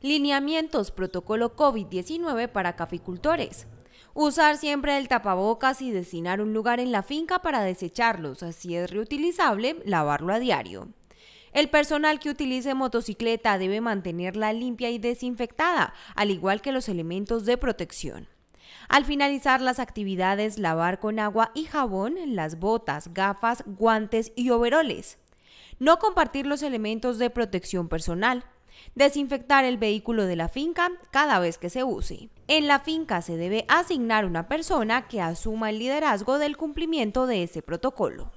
Lineamientos protocolo COVID-19 para caficultores. Usar siempre el tapabocas y destinar un lugar en la finca para desecharlos, así es reutilizable, lavarlo a diario. El personal que utilice motocicleta debe mantenerla limpia y desinfectada, al igual que los elementos de protección. Al finalizar las actividades, lavar con agua y jabón las botas, gafas, guantes y overoles. No compartir los elementos de protección personal. Desinfectar el vehículo de la finca cada vez que se use. En la finca se debe asignar una persona que asuma el liderazgo del cumplimiento de ese protocolo.